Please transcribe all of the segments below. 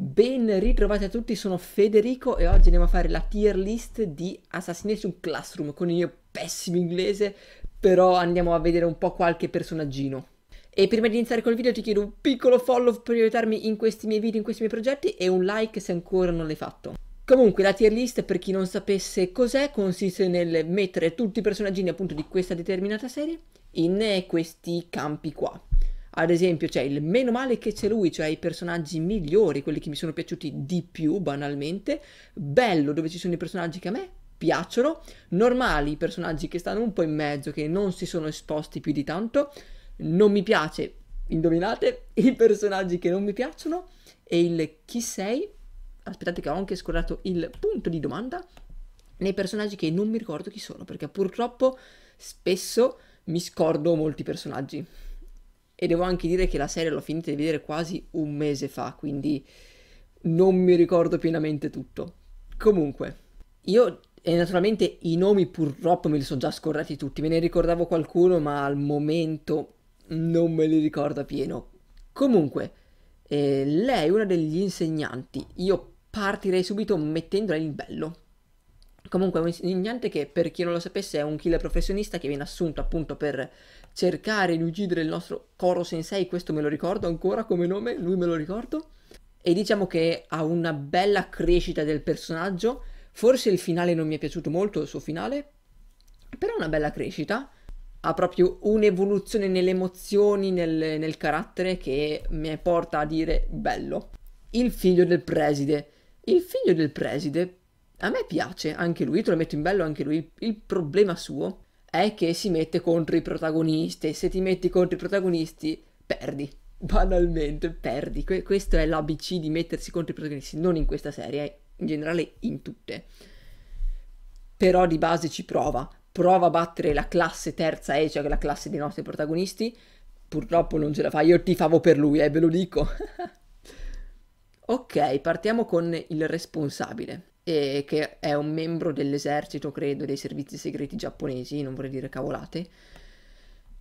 Ben ritrovati a tutti, sono Federico e oggi andiamo a fare la tier list di Assassination Classroom con il mio pessimo inglese, però andiamo a vedere un po' qualche personaggino. E prima di iniziare col video ti chiedo un piccolo follow per aiutarmi in questi miei video, in questi miei progetti e un like se ancora non l'hai fatto. Comunque la tier list, per chi non sapesse cos'è, consiste nel mettere tutti i personaggini appunto di questa determinata serie in questi campi qua ad esempio, cioè il meno male che c'è lui, cioè i personaggi migliori, quelli che mi sono piaciuti di più banalmente, bello dove ci sono i personaggi che a me piacciono, normali i personaggi che stanno un po' in mezzo, che non si sono esposti più di tanto, non mi piace, indovinate, i personaggi che non mi piacciono e il chi sei, aspettate che ho anche scordato il punto di domanda, nei personaggi che non mi ricordo chi sono, perché purtroppo spesso mi scordo molti personaggi e devo anche dire che la serie l'ho finita di vedere quasi un mese fa, quindi non mi ricordo pienamente tutto. Comunque, io e naturalmente i nomi purtroppo me li sono già scorrati tutti, me ne ricordavo qualcuno ma al momento non me li ricordo pieno. Comunque, eh, lei è una degli insegnanti, io partirei subito mettendola in bello. Comunque è un insegnante che per chi non lo sapesse è un killer professionista che viene assunto appunto per cercare di uccidere il nostro Koro Sensei, questo me lo ricordo ancora come nome, lui me lo ricordo. E diciamo che ha una bella crescita del personaggio. Forse il finale non mi è piaciuto molto, il suo finale, però una bella crescita. Ha proprio un'evoluzione nelle emozioni, nel, nel carattere che mi porta a dire bello. Il figlio del preside. Il figlio del preside a me piace, anche lui, te lo metto in bello anche lui. Il problema suo è che si mette contro i protagonisti e se ti metti contro i protagonisti perdi, banalmente perdi. Que- questo è l'ABC di mettersi contro i protagonisti, non in questa serie, eh, in generale in tutte. Però di base ci prova, prova a battere la classe terza E, cioè la classe dei nostri protagonisti, purtroppo non ce la fa, io ti favo per lui, eh, ve lo dico. ok, partiamo con il responsabile e che è un membro dell'esercito, credo, dei servizi segreti giapponesi, non vorrei dire cavolate.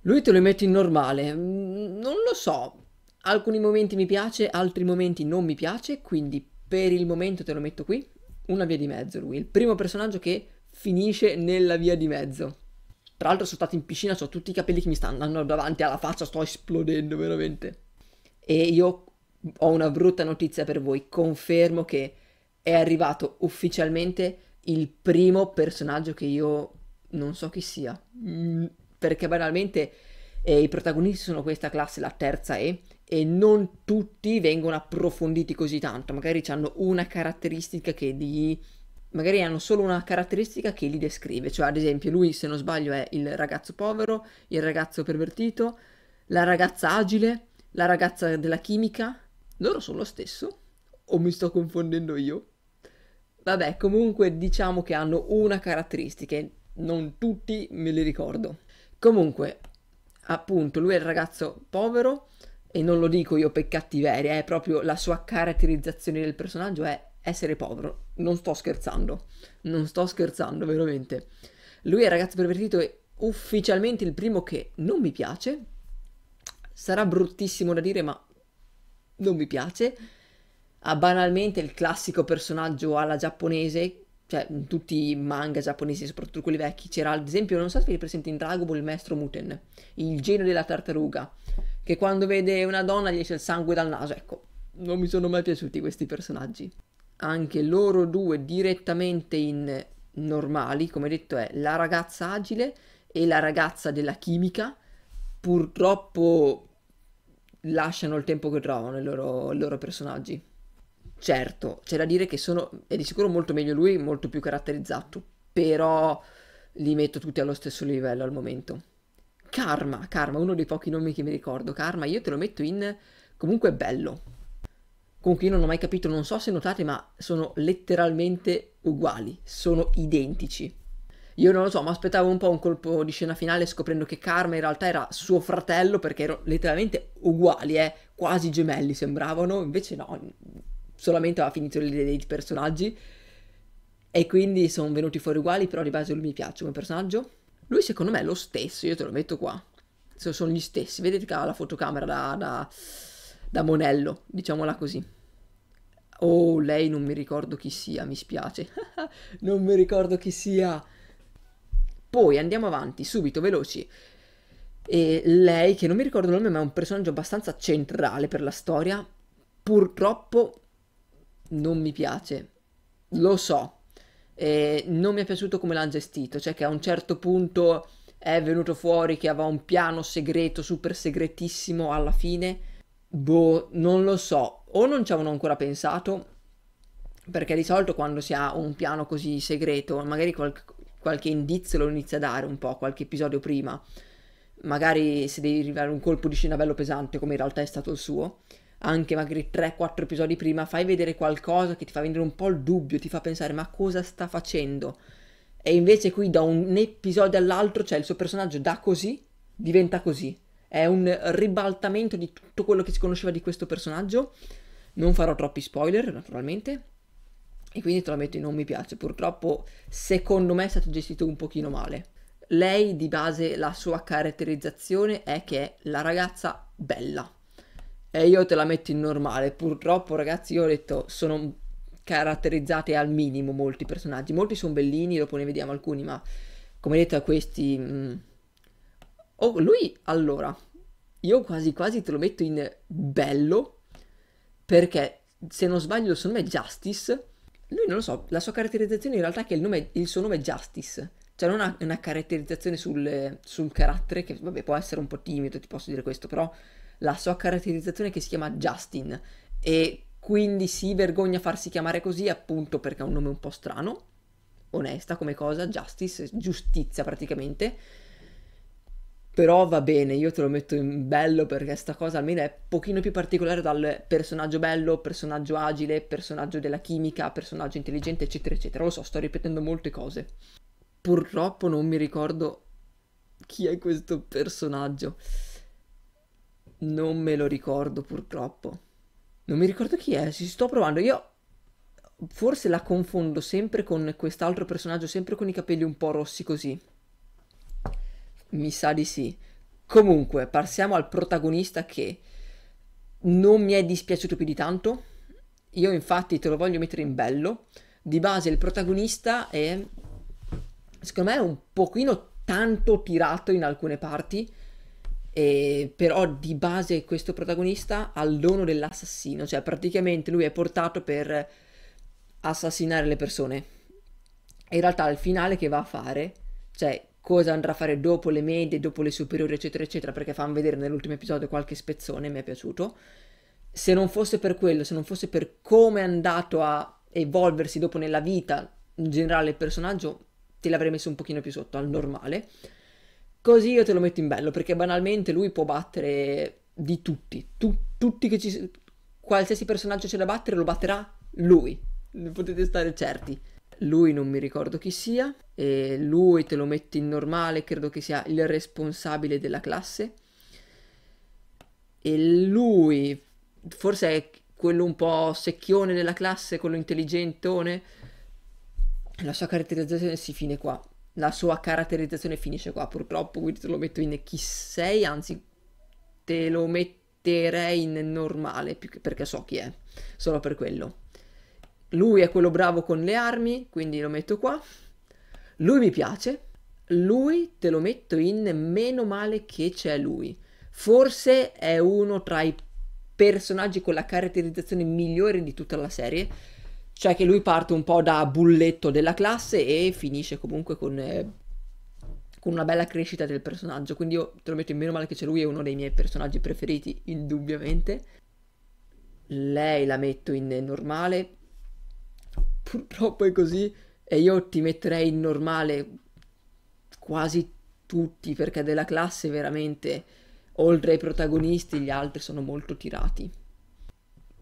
Lui te lo mette in normale, mm, non lo so, alcuni momenti mi piace, altri momenti non mi piace, quindi per il momento te lo metto qui, una via di mezzo lui, il primo personaggio che finisce nella via di mezzo. Tra l'altro sono stato in piscina, ho tutti i capelli che mi stanno andando davanti alla faccia, sto esplodendo veramente. E io ho una brutta notizia per voi, confermo che è arrivato ufficialmente il primo personaggio che io non so chi sia. Mm, perché banalmente eh, i protagonisti sono questa classe, la terza E, e non tutti vengono approfonditi così tanto. Magari hanno una caratteristica che gli... Magari hanno solo una caratteristica che li descrive. Cioè, ad esempio, lui, se non sbaglio, è il ragazzo povero, il ragazzo pervertito, la ragazza agile, la ragazza della chimica. Loro sono lo stesso? O mi sto confondendo io? Vabbè, comunque diciamo che hanno una caratteristica, non tutti me li ricordo. Comunque, appunto, lui è il ragazzo povero e non lo dico io per cattiveria, è proprio la sua caratterizzazione del personaggio è essere povero. Non sto scherzando, non sto scherzando veramente. Lui è il ragazzo pervertito e ufficialmente il primo che non mi piace. Sarà bruttissimo da dire, ma non mi piace ha banalmente il classico personaggio alla giapponese, cioè in tutti i manga giapponesi, soprattutto quelli vecchi, c'era ad esempio, non so se vi presente in Dragon Ball, il maestro Muten, il genio della tartaruga, che quando vede una donna gli esce il sangue dal naso, ecco, non mi sono mai piaciuti questi personaggi. Anche loro due direttamente in normali, come detto è la ragazza agile e la ragazza della chimica, purtroppo lasciano il tempo che trovano i loro, i loro personaggi. Certo, c'è da dire che sono, è di sicuro molto meglio lui, molto più caratterizzato, però li metto tutti allo stesso livello al momento. Karma, Karma, uno dei pochi nomi che mi ricordo, Karma, io te lo metto in comunque bello. Comunque io non ho mai capito, non so se notate, ma sono letteralmente uguali, sono identici. Io non lo so, ma aspettavo un po' un colpo di scena finale scoprendo che Karma in realtà era suo fratello perché erano letteralmente uguali, eh? quasi gemelli sembravano, invece no, solamente aveva finito le idee dei personaggi e quindi sono venuti fuori uguali, però di base lui mi piace come personaggio. Lui secondo me è lo stesso, io te lo metto qua. Sono gli stessi, vedete che ha la fotocamera da, da, da monello, diciamola così. Oh, lei non mi ricordo chi sia, mi spiace. non mi ricordo chi sia. Poi andiamo avanti, subito, veloci. E lei, che non mi ricordo il nome, ma è un personaggio abbastanza centrale per la storia, purtroppo non mi piace, lo so, e non mi è piaciuto come l'hanno gestito, cioè che a un certo punto è venuto fuori che aveva un piano segreto, super segretissimo alla fine, boh, non lo so, o non ci avevano ancora pensato, perché di solito quando si ha un piano così segreto, magari qualche, qualche indizio lo inizia a dare un po', qualche episodio prima, magari se devi arrivare un colpo di scena bello pesante come in realtà è stato il suo, anche magari 3-4 episodi prima, fai vedere qualcosa che ti fa venire un po' il dubbio, ti fa pensare ma cosa sta facendo? E invece qui da un episodio all'altro, cioè il suo personaggio da così diventa così. È un ribaltamento di tutto quello che si conosceva di questo personaggio. Non farò troppi spoiler, naturalmente. E quindi te lo metto in non mi piace. Purtroppo, secondo me, è stato gestito un pochino male. Lei, di base, la sua caratterizzazione è che è la ragazza bella e io te la metto in normale. Purtroppo, ragazzi, io ho detto, sono caratterizzate al minimo molti personaggi. Molti sono bellini, dopo ne vediamo alcuni, ma come detto, a questi. Mh... Mm. Oh, lui allora. Io quasi quasi te lo metto in bello. Perché se non sbaglio, il suo nome è Justice. Lui non lo so, la sua caratterizzazione in realtà è che il, nome, il suo nome è Justice. Cioè, non ha una caratterizzazione sul, sul carattere, che vabbè, può essere un po' timido, ti posso dire questo, però la sua caratterizzazione che si chiama Justin e quindi si vergogna farsi chiamare così appunto perché è un nome un po' strano, onesta come cosa, justice, giustizia praticamente. Però va bene, io te lo metto in bello perché sta cosa almeno è un pochino più particolare dal personaggio bello, personaggio agile, personaggio della chimica, personaggio intelligente, eccetera, eccetera. Lo so, sto ripetendo molte cose. Purtroppo non mi ricordo chi è questo personaggio. Non me lo ricordo purtroppo. Non mi ricordo chi è, ci sto provando. Io forse la confondo sempre con quest'altro personaggio, sempre con i capelli un po' rossi così. Mi sa di sì. Comunque, passiamo al protagonista che non mi è dispiaciuto più di tanto. Io infatti te lo voglio mettere in bello. Di base il protagonista è, secondo me, un pochino tanto tirato in alcune parti e però di base questo protagonista ha l'ono dell'assassino, cioè praticamente lui è portato per assassinare le persone. E in realtà il finale che va a fare, cioè cosa andrà a fare dopo le medie, dopo le superiori, eccetera, eccetera, perché fanno vedere nell'ultimo episodio qualche spezzone, mi è piaciuto. Se non fosse per quello, se non fosse per come è andato a evolversi dopo nella vita in generale il personaggio, te l'avrei messo un pochino più sotto al normale. Così io te lo metto in bello, perché banalmente lui può battere di tutti, tu, tutti che ci... qualsiasi personaggio c'è da battere lo batterà lui, ne potete stare certi. Lui non mi ricordo chi sia, e lui te lo metti in normale, credo che sia il responsabile della classe. E lui, forse è quello un po' secchione della classe, quello intelligentone. La sua caratterizzazione si fine qua la sua caratterizzazione finisce qua purtroppo, quindi te lo metto in chi sei, anzi te lo metterei in normale perché so chi è, solo per quello. Lui è quello bravo con le armi, quindi lo metto qua. Lui mi piace, lui te lo metto in meno male che c'è lui. Forse è uno tra i personaggi con la caratterizzazione migliore di tutta la serie cioè che lui parte un po' da bulletto della classe e finisce comunque con, eh, con una bella crescita del personaggio. Quindi io te lo metto in meno male che c'è lui, è uno dei miei personaggi preferiti, indubbiamente. Lei la metto in normale. Purtroppo è così. E io ti metterei in normale quasi tutti, perché della classe veramente, oltre ai protagonisti, gli altri sono molto tirati.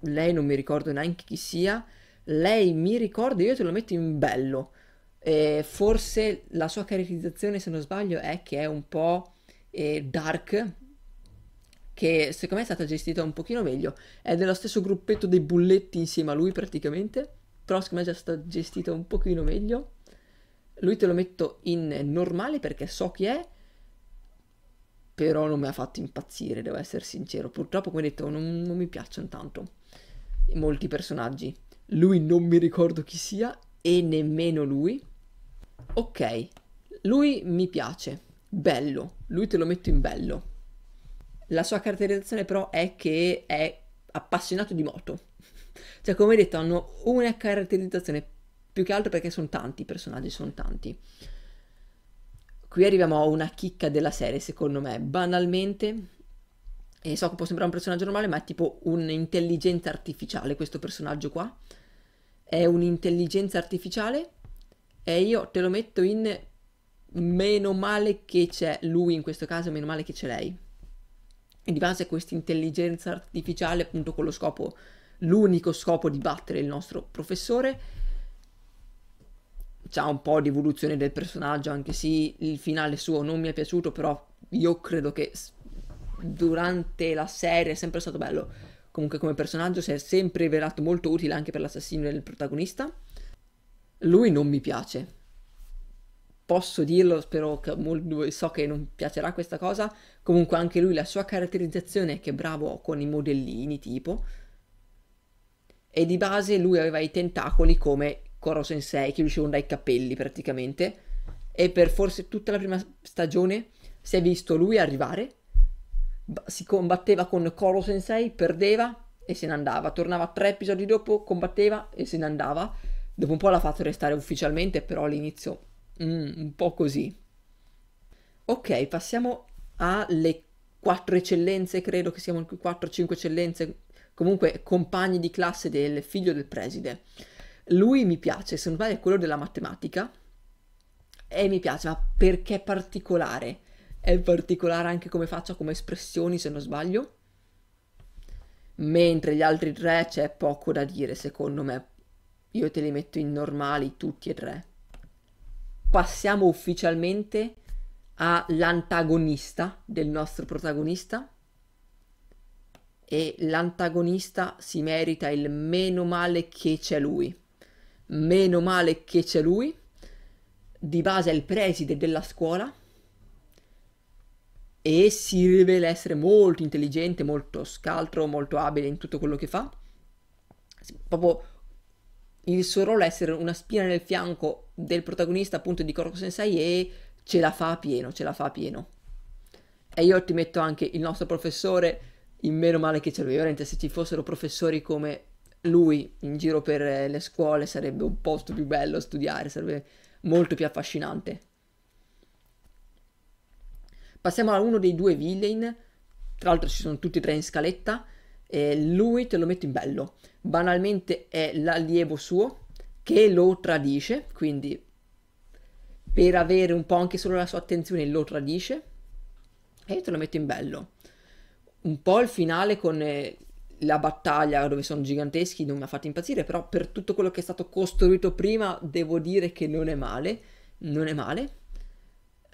Lei non mi ricordo neanche chi sia lei mi ricorda, io te lo metto in bello. Eh, forse la sua caratterizzazione, se non sbaglio, è che è un po' eh, dark, che secondo me è stata gestita un pochino meglio. È dello stesso gruppetto dei bulletti insieme a lui praticamente, però secondo me è già stata gestita un pochino meglio. Lui te lo metto in normale perché so chi è, però non mi ha fatto impazzire, devo essere sincero. Purtroppo, come detto, non, non mi piacciono tanto molti personaggi. Lui non mi ricordo chi sia e nemmeno lui. Ok, lui mi piace, bello, lui te lo metto in bello. La sua caratterizzazione però è che è appassionato di moto. Cioè, come detto, hanno una caratterizzazione più che altro perché sono tanti i personaggi, sono tanti. Qui arriviamo a una chicca della serie, secondo me. Banalmente, e so che può sembrare un personaggio normale, ma è tipo un'intelligenza artificiale questo personaggio qua. È un'intelligenza artificiale e io te lo metto in meno male che c'è lui in questo caso, meno male che c'è lei. E di base questa intelligenza artificiale, appunto con lo scopo, l'unico scopo di battere il nostro professore, c'ha un po' di evoluzione del personaggio, anche se il finale suo non mi è piaciuto, però io credo che durante la serie è sempre stato bello. Comunque come personaggio si è sempre rivelato molto utile anche per l'assassino del protagonista. Lui non mi piace. Posso dirlo, spero che so che non piacerà questa cosa. Comunque anche lui la sua caratterizzazione è che è bravo con i modellini tipo. E di base lui aveva i tentacoli come Koro Sensei che uscivano dai capelli praticamente. E per forse tutta la prima stagione si è visto lui arrivare si combatteva con Koro Sensei, perdeva e se ne andava, tornava tre episodi dopo, combatteva e se ne andava. Dopo un po' l'ha fatto restare ufficialmente, però all'inizio mm, un po' così. Ok, passiamo alle quattro eccellenze, credo che siamo qui, 4-5 eccellenze, comunque compagni di classe del figlio del preside. Lui mi piace, secondo me è quello della matematica e mi piace, ma perché è particolare? è particolare anche come faccia, come espressioni se non sbaglio. Mentre gli altri tre c'è poco da dire, secondo me. Io te li metto in normali tutti e tre. Passiamo ufficialmente all'antagonista del nostro protagonista. E l'antagonista si merita il meno male che c'è lui. Meno male che c'è lui. Di base è il preside della scuola e si rivela essere molto intelligente, molto scaltro, molto abile in tutto quello che fa. Proprio il suo ruolo è essere una spina nel fianco del protagonista appunto di Koroko Sensei e ce la fa a pieno, ce la fa a pieno. E io ti metto anche il nostro professore, in meno male che c'è lui, veramente se ci fossero professori come lui in giro per le scuole sarebbe un posto più bello studiare, sarebbe molto più affascinante. Passiamo a uno dei due villain, tra l'altro ci sono tutti e tre in scaletta, e lui te lo metto in bello. Banalmente è l'allievo suo che lo tradisce, quindi per avere un po' anche solo la sua attenzione lo tradisce e te lo metto in bello. Un po' il finale con eh, la battaglia dove sono giganteschi non mi ha fatto impazzire, però per tutto quello che è stato costruito prima devo dire che non è male, non è male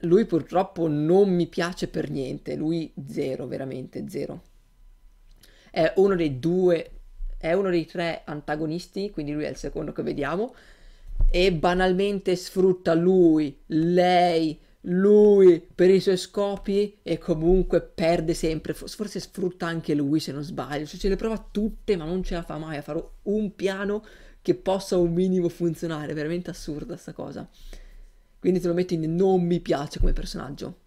lui purtroppo non mi piace per niente, lui zero, veramente zero. È uno dei due, è uno dei tre antagonisti, quindi lui è il secondo che vediamo, e banalmente sfrutta lui, lei, lui per i suoi scopi e comunque perde sempre, forse sfrutta anche lui se non sbaglio, cioè ce le prova tutte ma non ce la fa mai a fare un piano che possa un minimo funzionare, veramente assurda sta cosa. Quindi te lo metto in non mi piace come personaggio.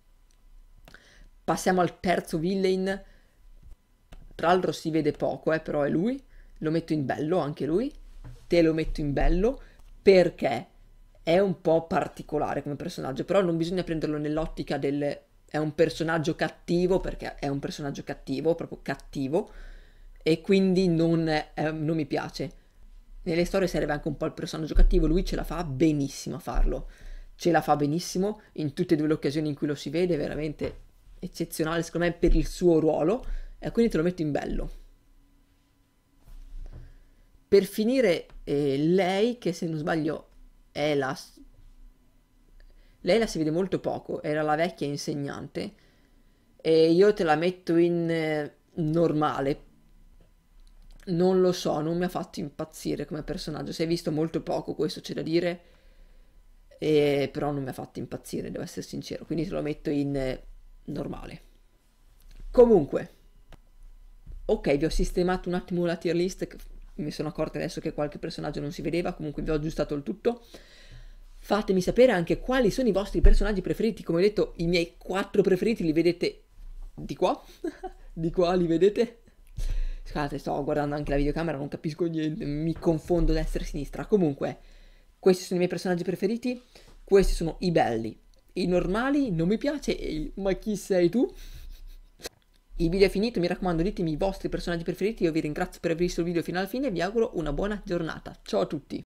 Passiamo al terzo villain. Tra l'altro si vede poco, eh, però è lui. Lo metto in bello anche lui. Te lo metto in bello perché è un po' particolare come personaggio, però non bisogna prenderlo nell'ottica del è un personaggio cattivo perché è un personaggio cattivo, proprio cattivo, e quindi non, eh, non, mi piace. Nelle storie serve anche un po' il personaggio cattivo, lui ce la fa benissimo a farlo ce la fa benissimo in tutte e due le occasioni in cui lo si vede, veramente eccezionale secondo me per il suo ruolo e quindi te lo metto in bello. Per finire eh, lei che se non sbaglio è la... Lei la si vede molto poco, era la vecchia insegnante e io te la metto in eh, normale. Non lo so, non mi ha fatto impazzire come personaggio, si è visto molto poco, questo c'è da dire e, però non mi ha fatto impazzire, devo essere sincero, quindi se lo metto in eh, normale. Comunque, ok, vi ho sistemato un attimo la tier list, mi sono accorta adesso che qualche personaggio non si vedeva, comunque vi ho aggiustato il tutto. Fatemi sapere anche quali sono i vostri personaggi preferiti, come ho detto i miei quattro preferiti li vedete di qua, di qua li vedete. Scusate, sto guardando anche la videocamera, non capisco niente, mi confondo destra e sinistra. Comunque, questi sono i miei personaggi preferiti, questi sono i belli. I normali non mi piace, ma chi sei tu? Il video è finito, mi raccomando ditemi i vostri personaggi preferiti, io vi ringrazio per aver visto il video fino alla fine e vi auguro una buona giornata. Ciao a tutti!